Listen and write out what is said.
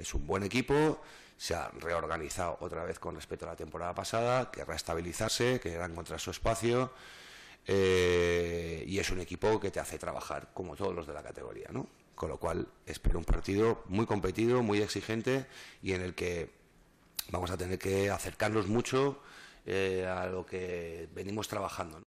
Es un buen equipo, se ha reorganizado otra vez con respecto a la temporada pasada, querrá estabilizarse, querrá encontrar su espacio. Eh, y es un equipo que te hace trabajar como todos los de la categoría, ¿no? Con lo cual espero un partido muy competido, muy exigente y en el que vamos a tener que acercarnos mucho eh, a lo que venimos trabajando.